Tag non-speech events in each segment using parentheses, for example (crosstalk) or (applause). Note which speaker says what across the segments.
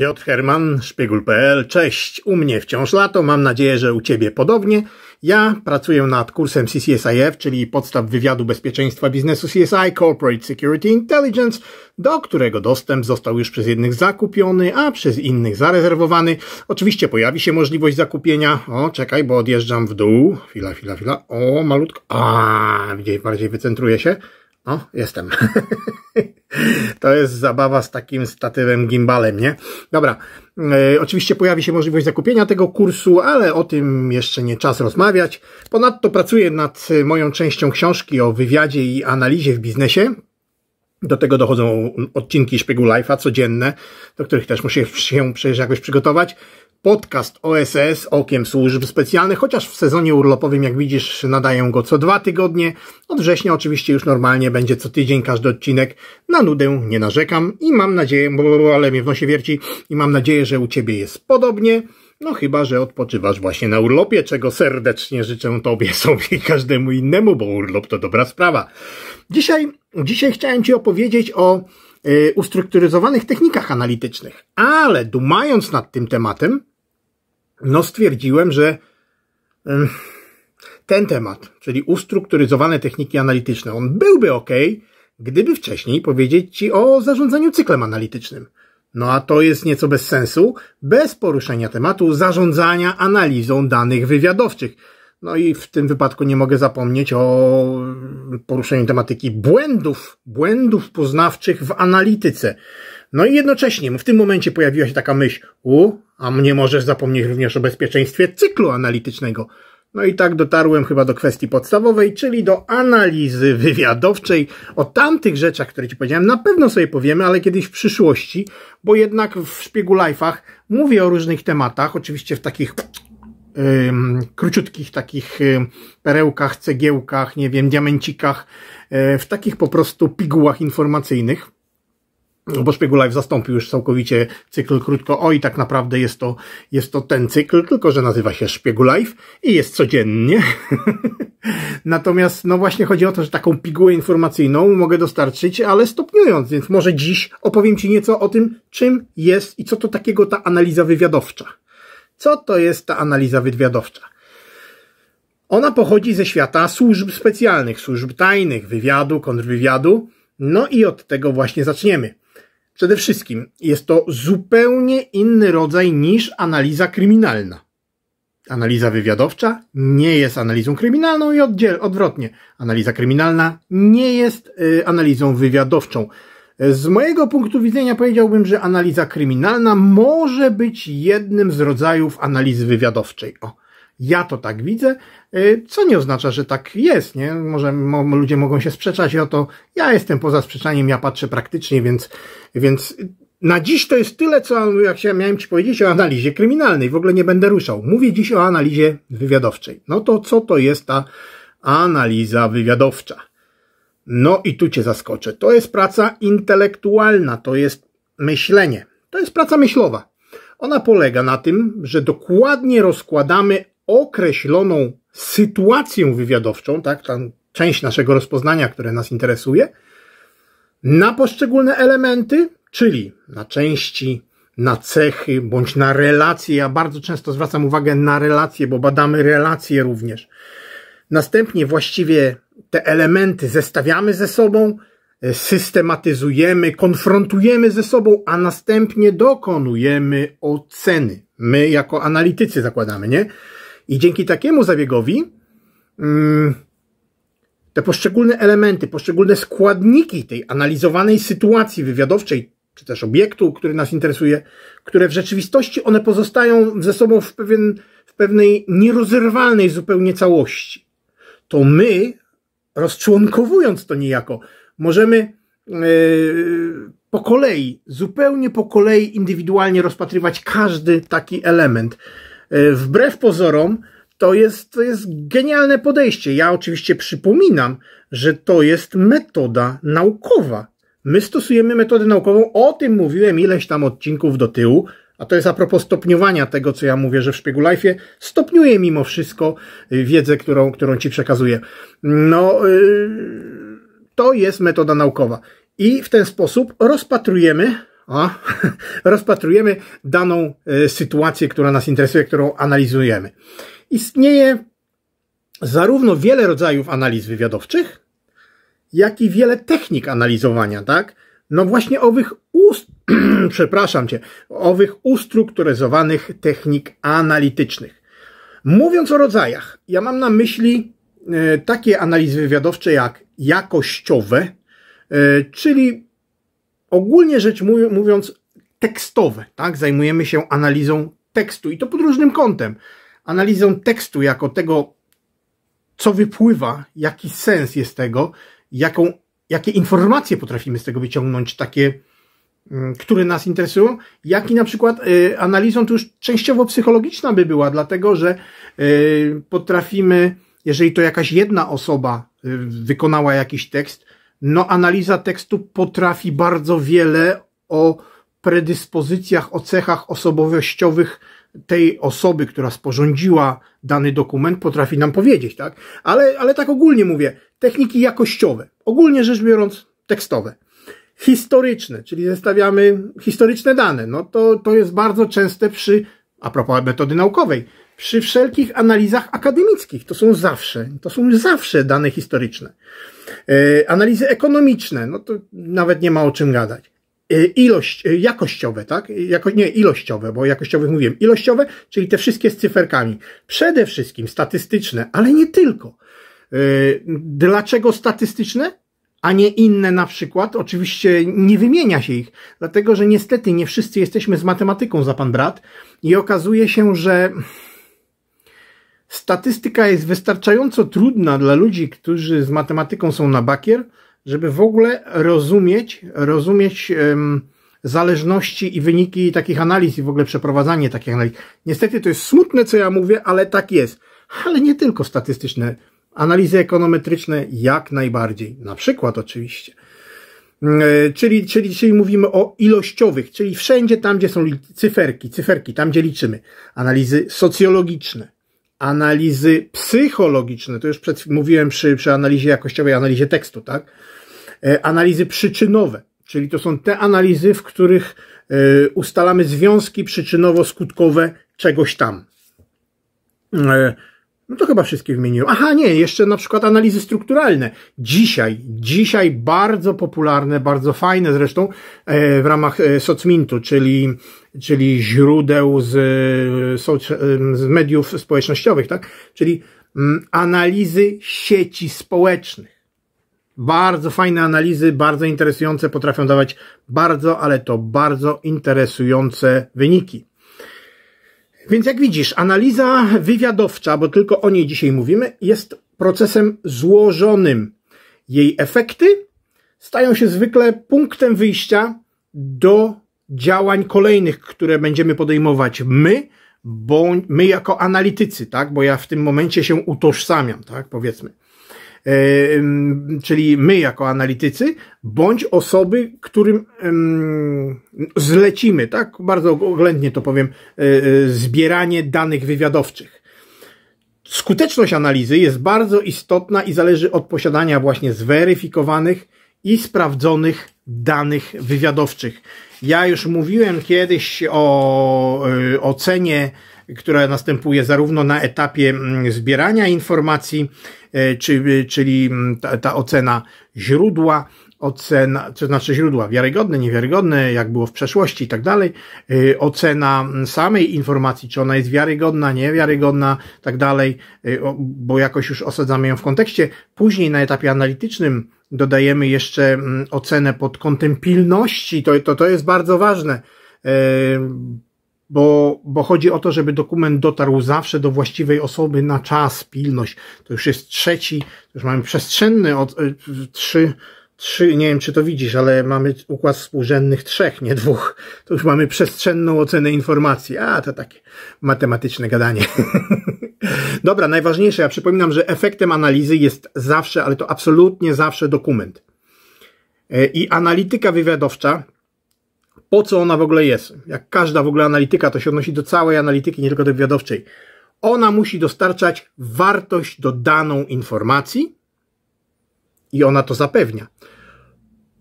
Speaker 1: Piotr Herman, szpiegul.pl. Cześć, u mnie wciąż lato, mam nadzieję, że u Ciebie podobnie. Ja pracuję nad kursem CCSIF, czyli podstaw wywiadu bezpieczeństwa biznesu CSI Corporate Security Intelligence, do którego dostęp został już przez jednych zakupiony, a przez innych zarezerwowany. Oczywiście pojawi się możliwość zakupienia. O, czekaj, bo odjeżdżam w dół. Chwila, chwila, chwila. O, malutko. A, gdzieś bardziej wycentruję się. O, jestem. (laughs) To jest zabawa z takim statywem gimbalem, nie? Dobra, e, oczywiście pojawi się możliwość zakupienia tego kursu, ale o tym jeszcze nie czas rozmawiać. Ponadto pracuję nad moją częścią książki o wywiadzie i analizie w biznesie. Do tego dochodzą odcinki Szpiegu Life'a codzienne, do których też muszę się jakoś przygotować podcast OSS Okiem Służb Specjalnych, chociaż w sezonie urlopowym, jak widzisz, nadają go co dwa tygodnie. Od września oczywiście już normalnie będzie co tydzień każdy odcinek. Na nudę nie narzekam i mam nadzieję, ale mnie w nosie wierci, i mam nadzieję, że u Ciebie jest podobnie. No chyba, że odpoczywasz właśnie na urlopie, czego serdecznie życzę Tobie, (laughs) sobie i każdemu innemu, bo urlop to dobra sprawa. Dzisiaj, dzisiaj chciałem Ci opowiedzieć o y, ustrukturyzowanych technikach analitycznych. Ale dumając nad tym tematem, no stwierdziłem, że ten temat, czyli ustrukturyzowane techniki analityczne, on byłby ok, gdyby wcześniej powiedzieć Ci o zarządzaniu cyklem analitycznym. No a to jest nieco bez sensu, bez poruszenia tematu zarządzania analizą danych wywiadowczych. No i w tym wypadku nie mogę zapomnieć o poruszeniu tematyki błędów, błędów poznawczych w analityce. No i jednocześnie w tym momencie pojawiła się taka myśl, u, a mnie możesz zapomnieć również o bezpieczeństwie cyklu analitycznego. No i tak dotarłem chyba do kwestii podstawowej, czyli do analizy wywiadowczej. O tamtych rzeczach, które Ci powiedziałem, na pewno sobie powiemy, ale kiedyś w przyszłości, bo jednak w Szpiegu Life'ach mówię o różnych tematach, oczywiście w takich yy, króciutkich takich perełkach, cegiełkach, nie wiem, diamencikach, yy, w takich po prostu pigułach informacyjnych no bo Live zastąpił już całkowicie cykl krótko o i tak naprawdę jest to, jest to ten cykl, tylko że nazywa się Live i jest codziennie. (laughs) Natomiast no właśnie chodzi o to, że taką pigułę informacyjną mogę dostarczyć, ale stopniując, więc może dziś opowiem Ci nieco o tym, czym jest i co to takiego ta analiza wywiadowcza. Co to jest ta analiza wywiadowcza? Ona pochodzi ze świata służb specjalnych, służb tajnych, wywiadu, kontrwywiadu. No i od tego właśnie zaczniemy. Przede wszystkim jest to zupełnie inny rodzaj niż analiza kryminalna. Analiza wywiadowcza nie jest analizą kryminalną i oddziel, odwrotnie. Analiza kryminalna nie jest y, analizą wywiadowczą. Z mojego punktu widzenia powiedziałbym, że analiza kryminalna może być jednym z rodzajów analizy wywiadowczej. O ja to tak widzę, y, co nie oznacza, że tak jest, nie? Może mo, ludzie mogą się sprzeczać o to, ja jestem poza sprzeczaniem, ja patrzę praktycznie, więc, więc na dziś to jest tyle, co jak się miałem Ci powiedzieć o analizie kryminalnej, w ogóle nie będę ruszał. Mówię dziś o analizie wywiadowczej. No to co to jest ta analiza wywiadowcza? No i tu Cię zaskoczę. To jest praca intelektualna, to jest myślenie, to jest praca myślowa. Ona polega na tym, że dokładnie rozkładamy określoną sytuację wywiadowczą, tak, ta część naszego rozpoznania, które nas interesuje, na poszczególne elementy, czyli na części, na cechy bądź na relacje. Ja bardzo często zwracam uwagę na relacje, bo badamy relacje również. Następnie właściwie te elementy zestawiamy ze sobą, systematyzujemy, konfrontujemy ze sobą, a następnie dokonujemy oceny. My jako analitycy zakładamy, nie? I dzięki takiemu zabiegowi mm, te poszczególne elementy, poszczególne składniki tej analizowanej sytuacji wywiadowczej, czy też obiektu, który nas interesuje, które w rzeczywistości one pozostają ze sobą w, pewien, w pewnej nierozerwalnej zupełnie całości. To my, rozczłonkowując to niejako, możemy e, po kolei, zupełnie po kolei, indywidualnie rozpatrywać każdy taki element. E, wbrew pozorom, to jest, to jest genialne podejście. Ja oczywiście przypominam, że to jest metoda naukowa. My stosujemy metodę naukową, o tym mówiłem ileś tam odcinków do tyłu, a to jest a propos stopniowania tego, co ja mówię, że w Szpiegu Life stopniuję mimo wszystko y, wiedzę, którą, którą ci przekazuję. No, yy, to jest metoda naukowa. I w ten sposób rozpatrujemy a, (laughs) rozpatrujemy daną e, sytuację, która nas interesuje, którą analizujemy. Istnieje zarówno wiele rodzajów analiz wywiadowczych, jak i wiele technik analizowania, tak? No właśnie owych ust, (clears throat) przepraszam cię, owych ustrukturyzowanych technik analitycznych. Mówiąc o rodzajach, ja mam na myśli e, takie analizy wywiadowcze jak jakościowe, e, czyli ogólnie rzecz mówiąc tekstowe, tak? Zajmujemy się analizą tekstu i to pod różnym kątem. Analizą tekstu jako tego, co wypływa, jaki sens jest tego, jaką, jakie informacje potrafimy z tego wyciągnąć, takie, mm, które nas interesują, jak i na przykład y, analizą to już częściowo psychologiczna by była, dlatego że y, potrafimy, jeżeli to jakaś jedna osoba y, wykonała jakiś tekst, no analiza tekstu potrafi bardzo wiele o predyspozycjach, o cechach osobowościowych tej osoby, która sporządziła dany dokument, potrafi nam powiedzieć, tak? Ale, ale tak ogólnie mówię, techniki jakościowe, ogólnie rzecz biorąc tekstowe. Historyczne, czyli zestawiamy historyczne dane, no to, to jest bardzo częste przy, a propos metody naukowej, przy wszelkich analizach akademickich. To są zawsze, to są zawsze dane historyczne. E, analizy ekonomiczne, no to nawet nie ma o czym gadać. E, ilość, e, jakościowe, tak? Jako, nie, ilościowe, bo jakościowych mówiłem. Ilościowe, czyli te wszystkie z cyferkami. Przede wszystkim statystyczne, ale nie tylko. Dlaczego statystyczne? a nie inne na przykład. Oczywiście nie wymienia się ich, dlatego że niestety nie wszyscy jesteśmy z matematyką za pan brat i okazuje się, że statystyka jest wystarczająco trudna dla ludzi, którzy z matematyką są na bakier, żeby w ogóle rozumieć, rozumieć um, zależności i wyniki takich analiz i w ogóle przeprowadzanie takich analiz. Niestety to jest smutne, co ja mówię, ale tak jest. Ale nie tylko statystyczne. Analizy ekonometryczne jak najbardziej. Na przykład oczywiście. Mm, e, czyli, czyli, czyli mówimy o ilościowych, czyli wszędzie tam, gdzie są cyferki, cyferki, tam gdzie liczymy. Analizy socjologiczne, analizy psychologiczne, to już przed, mówiłem przy, przy analizie jakościowej, analizie tekstu, tak? E, analizy przyczynowe, czyli to są te analizy, w których e, ustalamy związki przyczynowo-skutkowe czegoś tam. E, no to chyba wszystkie wymieniłem. Aha, nie, jeszcze na przykład analizy strukturalne. Dzisiaj, dzisiaj bardzo popularne, bardzo fajne zresztą e, w ramach e, socmintu, czyli, czyli źródeł z, e, z mediów społecznościowych, tak? Czyli mm, analizy sieci społecznych. Bardzo fajne analizy, bardzo interesujące, potrafią dawać bardzo, ale to bardzo interesujące wyniki. Więc jak widzisz, analiza wywiadowcza, bo tylko o niej dzisiaj mówimy, jest procesem złożonym. Jej efekty stają się zwykle punktem wyjścia do działań kolejnych, które będziemy podejmować my, bo my jako analitycy, tak? Bo ja w tym momencie się utożsamiam, tak? Powiedzmy. E, czyli my jako analitycy, bądź osoby, którym zlecimy, tak bardzo oględnie to powiem, e, e, zbieranie danych wywiadowczych. Skuteczność analizy jest bardzo istotna i zależy od posiadania właśnie zweryfikowanych i sprawdzonych danych wywiadowczych. Ja już mówiłem kiedyś o ocenie która następuje zarówno na etapie mm, zbierania informacji, e, czy, e, czyli mm, ta, ta ocena źródła, ocena, to znaczy źródła wiarygodne, niewiarygodne, jak było w przeszłości i tak dalej, e, ocena mm, samej informacji, czy ona jest wiarygodna, niewiarygodna, tak dalej, bo jakoś już osadzamy ją w kontekście. Później na etapie analitycznym dodajemy jeszcze ocenę pod kątem pilności, to, to, to jest bardzo ważne bo, bo chodzi o to, żeby dokument dotarł zawsze do właściwej osoby na czas, pilność. To już jest trzeci, już mamy przestrzenny od, y, trzy, trzy, nie wiem czy to widzisz, ale mamy układ współrzędnych trzech, nie dwóch. To już mamy przestrzenną ocenę informacji. A, to takie matematyczne gadanie. (laughs) Dobra, najważniejsze, ja przypominam, że efektem analizy jest zawsze, ale to absolutnie zawsze dokument. E, I analityka wywiadowcza po co ona w ogóle jest. Jak każda w ogóle analityka, to się odnosi do całej analityki, nie tylko do wywiadowczej. Ona musi dostarczać wartość do daną informacji i ona to zapewnia.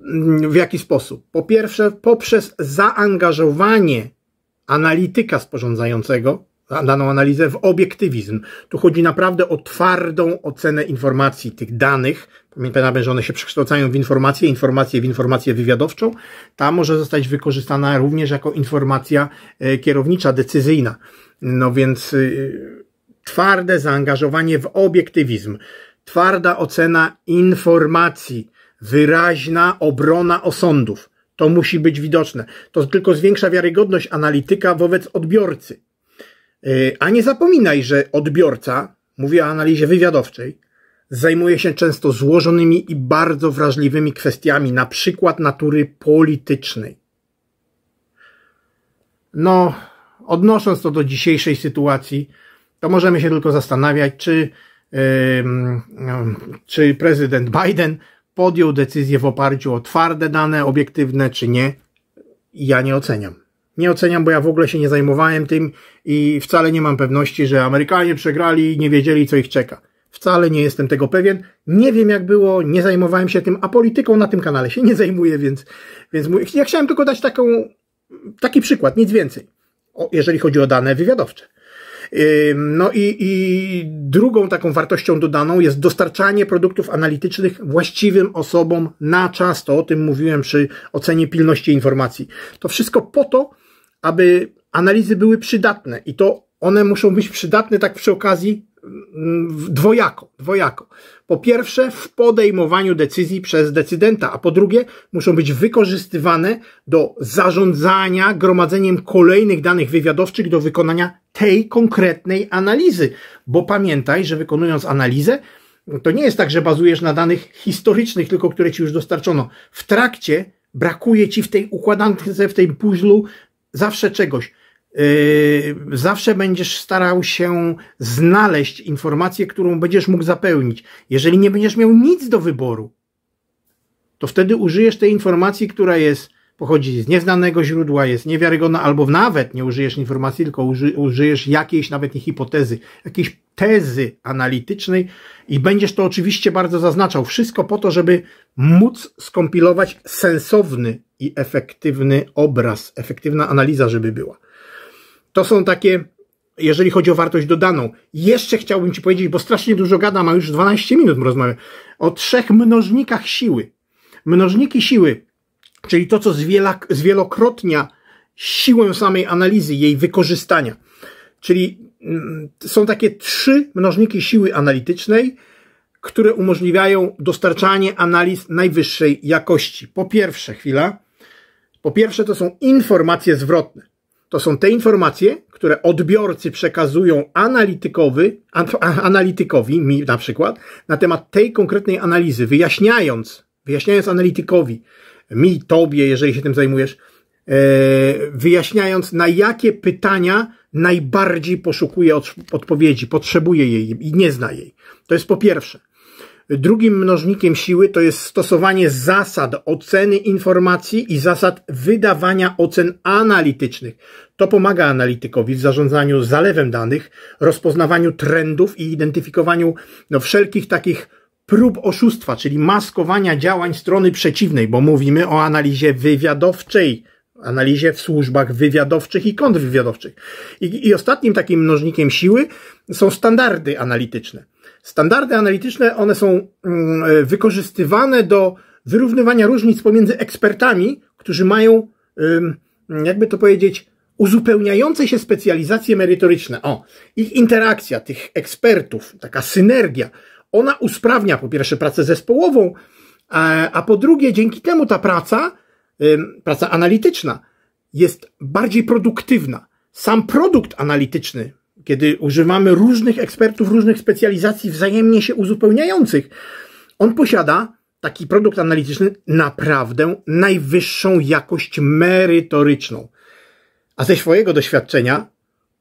Speaker 1: Mm, w jaki sposób? Po pierwsze, poprzez zaangażowanie analityka sporządzającego daną analizę w obiektywizm. Tu chodzi naprawdę o twardą ocenę informacji, tych danych. Pamiętajmy, że one się przekształcają w informacje, informacje w informację wywiadowczą. Ta może zostać wykorzystana również jako informacja e, kierownicza, decyzyjna. No więc e, twarde zaangażowanie w obiektywizm, twarda ocena informacji, wyraźna obrona osądów. To musi być widoczne. To tylko zwiększa wiarygodność analityka wobec odbiorcy. E, a nie zapominaj, że odbiorca, mówię o analizie wywiadowczej, zajmuje się często złożonymi i bardzo wrażliwymi kwestiami, na przykład natury politycznej. No, odnosząc to do dzisiejszej sytuacji, to możemy się tylko zastanawiać, czy, yy, czy prezydent Biden podjął decyzję w oparciu o twarde dane, obiektywne, czy nie. Ja nie oceniam. Nie oceniam, bo ja w ogóle się nie zajmowałem tym i wcale nie mam pewności, że Amerykanie przegrali i nie wiedzieli, co ich czeka. Wcale nie jestem tego pewien. Nie wiem, jak było, nie zajmowałem się tym, a polityką na tym kanale się (laughs) nie zajmuję, więc, więc mój, ja chciałem tylko dać taką, taki przykład, nic więcej, o, jeżeli chodzi o dane wywiadowcze. No i, i, drugą taką wartością dodaną jest dostarczanie produktów analitycznych właściwym osobom na czas. To o tym mówiłem przy ocenie pilności informacji. To wszystko po to, aby analizy były przydatne i to one muszą być przydatne tak przy okazji mm, dwojako, dwojako. Po pierwsze w podejmowaniu decyzji przez decydenta, a po drugie muszą być wykorzystywane do zarządzania gromadzeniem kolejnych danych wywiadowczych do wykonania tej konkretnej analizy. Bo pamiętaj, że wykonując analizę, to nie jest tak, że bazujesz na danych historycznych, tylko które ci już dostarczono. W trakcie brakuje ci w tej układance, w tej puzzlu zawsze czegoś. Yy, zawsze będziesz starał się znaleźć informację, którą będziesz mógł zapełnić. Jeżeli nie będziesz miał nic do wyboru, to wtedy użyjesz tej informacji, która jest pochodzi z nieznanego źródła, jest niewiarygodna, albo nawet nie użyjesz informacji, tylko uży, użyjesz jakiejś nawet nie hipotezy, jakiejś tezy analitycznej i będziesz to oczywiście bardzo zaznaczał. Wszystko po to, żeby móc skompilować sensowny i efektywny obraz, efektywna analiza, żeby była. To są takie, jeżeli chodzi o wartość dodaną. Jeszcze chciałbym Ci powiedzieć, bo strasznie dużo gadam, a już 12 minut rozmawiam, o trzech mnożnikach siły. Mnożniki siły, czyli to, co zwielokrotnia siłę samej analizy, jej wykorzystania. Czyli mm, są takie trzy mnożniki siły analitycznej, które umożliwiają dostarczanie analiz najwyższej jakości. Po pierwsze, chwila, po pierwsze, to są informacje zwrotne. To są te informacje, które odbiorcy przekazują analitykowi, analitykowi mi na przykład, na temat tej konkretnej analizy, wyjaśniając, wyjaśniając analitykowi, mi, tobie, jeżeli się tym zajmujesz, e, wyjaśniając, na jakie pytania najbardziej poszukuje od, odpowiedzi, potrzebuje jej i nie zna jej. To jest po pierwsze. Drugim mnożnikiem siły to jest stosowanie zasad oceny informacji i zasad wydawania ocen analitycznych. To pomaga analitykowi w zarządzaniu zalewem danych, rozpoznawaniu trendów i identyfikowaniu no, wszelkich takich prób oszustwa, czyli maskowania działań strony przeciwnej, bo mówimy o analizie wywiadowczej, analizie w służbach wywiadowczych i kontrwywiadowczych. I, i ostatnim takim mnożnikiem siły są standardy analityczne. Standardy analityczne, one są mm, e, wykorzystywane do wyrównywania różnic pomiędzy ekspertami, którzy mają, jakby to powiedzieć, uzupełniające się specjalizacje merytoryczne. O, ich interakcja, tych ekspertów, taka synergia, ona usprawnia po pierwsze pracę zespołową, a, a po drugie dzięki temu ta praca, praca analityczna jest bardziej produktywna. Sam produkt analityczny kiedy używamy różnych ekspertów, różnych specjalizacji wzajemnie się uzupełniających, on posiada taki produkt analityczny naprawdę najwyższą jakość merytoryczną. A ze swojego doświadczenia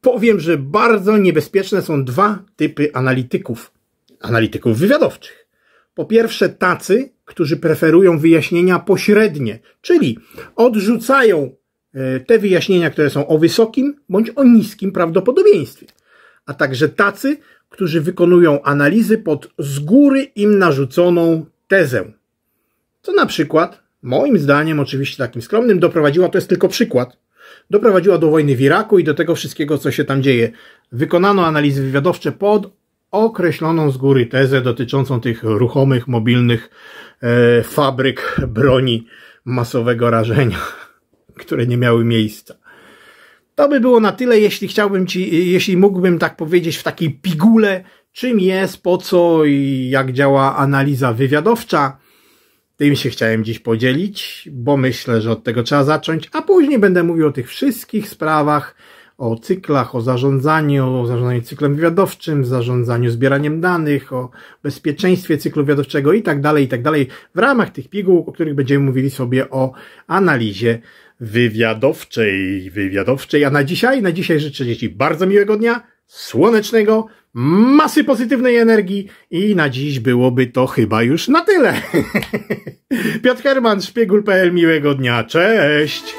Speaker 1: powiem, że bardzo niebezpieczne są dwa typy analityków, analityków wywiadowczych. Po pierwsze, tacy, którzy preferują wyjaśnienia pośrednie, czyli odrzucają E, te wyjaśnienia, które są o wysokim bądź o niskim prawdopodobieństwie, a także tacy, którzy wykonują analizy pod z góry im narzuconą tezę. Co na przykład, moim zdaniem, oczywiście takim skromnym, doprowadziła, to jest tylko przykład, doprowadziła do wojny w Iraku i do tego wszystkiego, co się tam dzieje. Wykonano analizy wywiadowcze pod określoną z góry tezę dotyczącą tych ruchomych, mobilnych e, fabryk broni masowego rażenia które nie miały miejsca. To by było na tyle, jeśli chciałbym ci, jeśli mógłbym tak powiedzieć w takiej pigule, czym jest, po co i jak działa analiza wywiadowcza. Tym się chciałem dziś podzielić, bo myślę, że od tego trzeba zacząć, a później będę mówił o tych wszystkich sprawach, o cyklach, o zarządzaniu, o zarządzaniu cyklem wywiadowczym, zarządzaniu zbieraniem danych, o bezpieczeństwie cyklu wywiadowczego i tak dalej, i tak dalej. W ramach tych piguł, o których będziemy mówili sobie o analizie wywiadowczej, wywiadowczej. A na dzisiaj, na dzisiaj życzę Ci bardzo miłego dnia, słonecznego, masy pozytywnej energii i na dziś byłoby to chyba już na tyle. (laughs) Piotr Herman, szpiegul.pl, miłego dnia, cześć!